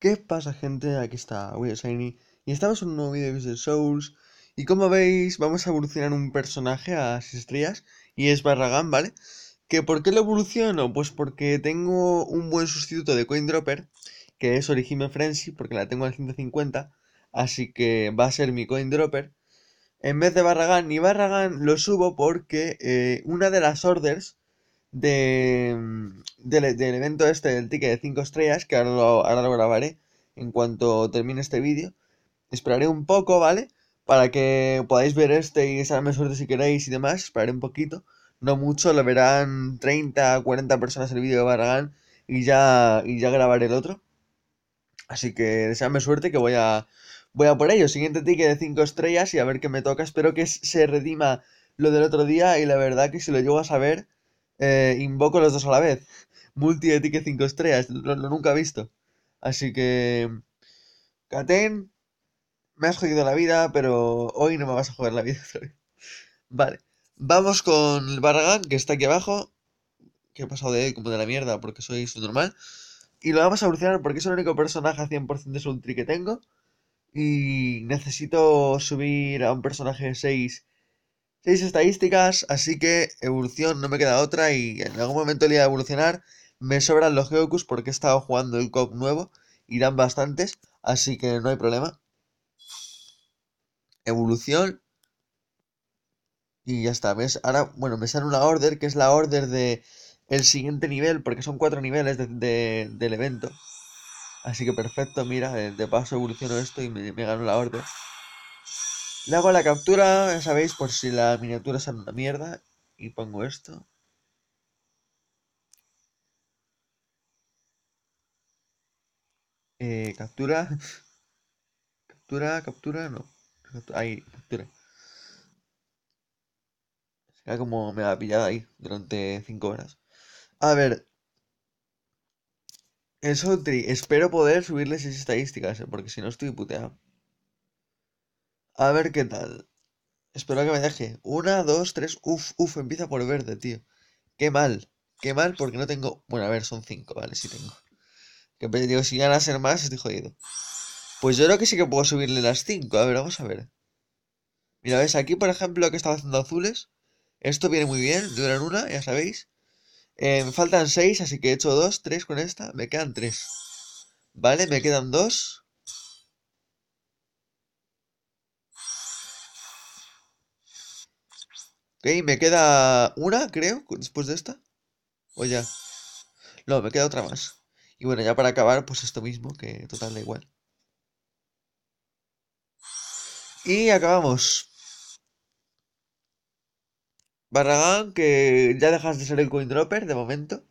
¿Qué pasa gente? Aquí está Shiny y estamos en un nuevo vídeo de Souls y como veis vamos a evolucionar un personaje a 6 estrellas y es Barragán, ¿vale? ¿Que ¿Por qué lo evoluciono? Pues porque tengo un buen sustituto de Coin Dropper que es Origime Frenzy porque la tengo al 150 así que va a ser mi Coin Dropper en vez de Barragán y Barragán lo subo porque eh, una de las orders de, del, evento este del ticket de 5 estrellas, que ahora lo, grabaré en cuanto termine este vídeo. Esperaré un poco, ¿vale? Para que podáis ver este y me suerte si queréis y demás. Esperaré un poquito. No mucho, lo verán 30, 40 personas el vídeo de Barragán y ya, y ya grabaré el otro. Así que deseadme suerte que voy a, voy a por ello. Siguiente ticket de 5 estrellas y a ver qué me toca. Espero que se redima lo del otro día y la verdad que si lo llego a saber eh, invoco los dos a la vez. Multi de 5 estrellas, lo, nunca he visto. Así que. Katen, me has jodido la vida, pero hoy no me vas a joder la vida. vale, vamos con el Barragán, que está aquí abajo. Que he pasado de como de la mierda, porque soy su normal. Y lo vamos a evolucionar porque es el único personaje a 100% de su que tengo. Y necesito subir a un personaje 6 seis estadísticas, así que evolución no me queda otra y en algún momento el día de evolucionar me sobran los geocus porque he estado jugando el COP nuevo, Y dan bastantes, así que no hay problema. Evolución. Y ya está, ¿ves? Ahora, bueno, me sale una order que es la order de el siguiente nivel, porque son cuatro niveles del evento. Así que perfecto, mira, de, paso evoluciono esto y me, me gano la orden. Le hago la captura, ya sabéis, por si la miniatura es una mierda. Y pongo esto. Eh, captura. Captura, captura, no. Ahí, captura. Será como me ha pillado ahí durante 5 horas. A ver. Eso, espero poder subirles esas estadísticas, eh, porque si no estoy puteado. A ver qué tal. Espero que me deje. Una, dos, tres. Uf, uf, empieza por verde, tío. Qué mal. Qué mal porque no tengo... Bueno, a ver, son cinco, vale, sí tengo. Que digo, si a ser más, estoy jodido. Pues yo creo que sí que puedo subirle las cinco A ver, vamos a ver. Mira, ves, aquí por ejemplo que estaba haciendo azules. Esto viene muy bien, duran una, ya sabéis. me em, faltan seis así que he hecho dos tres con esta. Me quedan tres Vale, me quedan dos Ok, me queda una, creo, después de esta. O ya. No, me queda otra más. Y bueno, ya para acabar, pues esto mismo, que total da igual. Y acabamos. Barragán, que ya dejas de ser el coin dropper de momento.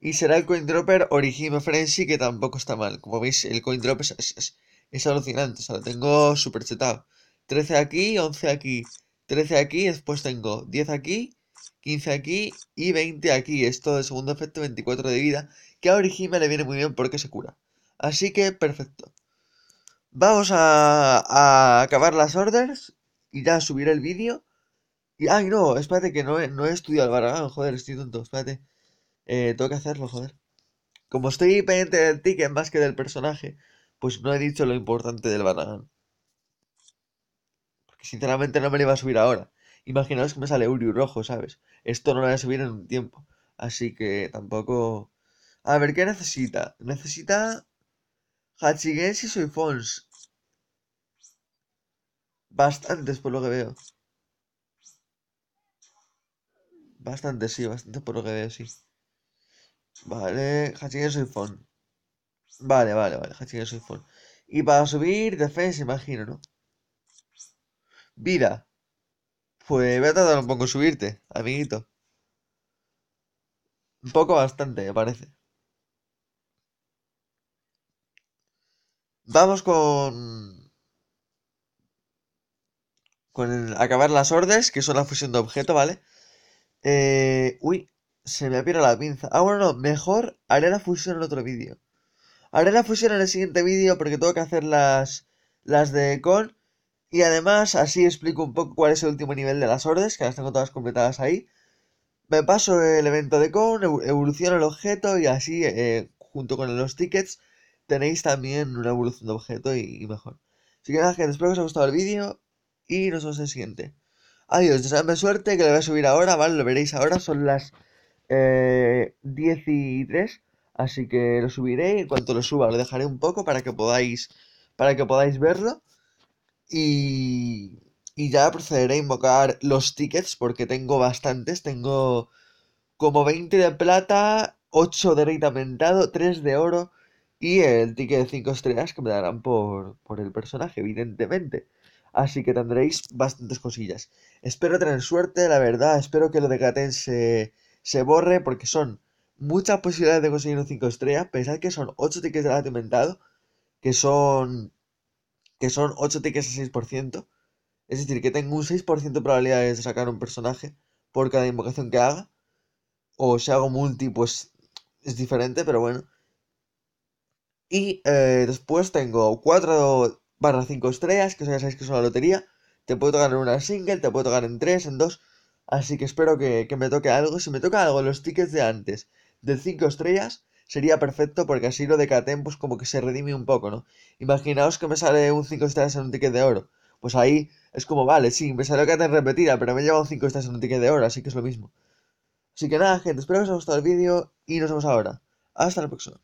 Y será el coin dropper Origime Frenzy, que tampoco está mal. Como veis, el coin es, alucinante. O sea, lo tengo super chetado. 13 aquí, 11 aquí. 13 aquí, después tengo 10 aquí, 15 aquí y 20 aquí. Esto de segundo efecto, 24 de vida, que a me le viene muy bien porque se cura. Así que perfecto. Vamos a, acabar las orders y ya subir el vídeo. Y, ay, no, espérate que no he, no he estudiado el barragán, joder, estoy tonto, espérate. Eh, tengo que hacerlo, joder. Como estoy pendiente del ticket más que del personaje, pues no he dicho lo importante del baragán sinceramente no me lo iba a subir ahora. Imaginaos que me sale Uriu rojo, ¿sabes? Esto no lo voy a subir en un tiempo. Así que tampoco... A ver, ¿qué necesita? Necesita... Hachigens y Suifons. Bastantes por lo que veo. Bastantes, sí, bastantes por lo que veo, sí. Vale, y Suifon. Vale, vale, vale, y Suifon. Y para subir, defensa, imagino, ¿no? Vida pues voy a tratar un poco subirte, amiguito. Un poco bastante, me parece. Vamos con... Con acabar las órdenes que son la fusión de objeto, ¿vale? Eh, uy, se me pirado la pinza. Ah, bueno, no, mejor haré la fusión en otro vídeo. Haré la fusión en el siguiente vídeo porque tengo que hacer las, las de con y además, así explico un poco cuál es el último nivel de las órdenes que las tengo todas completadas ahí. Me paso el evento de con, evoluciono el objeto y así, eh, junto con los tickets, tenéis también una evolución de objeto y, mejor. Así que nada, gente, espero que os haya gustado el vídeo y nos vemos en el siguiente. Adiós, deseadme suerte, que lo voy a subir ahora, ¿vale? Lo veréis ahora, son las eh, 10 y así que lo subiré y en cuanto lo suba lo dejaré un poco para que podáis, para que podáis verlo. Y, y ya procederé a invocar los tickets porque tengo bastantes. Tengo como 20 de plata, 8 de rey aumentado, 3 de oro y el ticket de 5 estrellas que me darán por, el personaje, evidentemente. Así que tendréis bastantes cosillas. Espero tener suerte, la verdad. Espero que lo de Gaten se, se borre porque son muchas posibilidades de conseguir un 5 estrellas. Pensad que son 8 tickets de rey que son que son 8 tickets a 6%. Es decir, que tengo un 6% de probabilidades de sacar un personaje por cada invocación que haga. O si hago multi, pues es diferente, pero bueno. Y eh, después tengo 4 barra 5 estrellas, que ya sabéis que es una lotería. Te puedo tocar en una single, te puedo tocar en 3, en 2. Así que espero que, que me toque algo. Si me toca algo, los tickets de antes de 5 estrellas, sería perfecto porque así lo de cada pues como que se redime un poco, ¿no? Imaginaos que me sale un 5 estrellas en un ticket de oro. Pues ahí es como, vale, sí, me sale Katen repetida, pero me he llevado 5 estrellas en un ticket de oro, así que es lo mismo. Así que nada, gente, espero que os haya gustado el vídeo y nos vemos ahora. Hasta la próxima.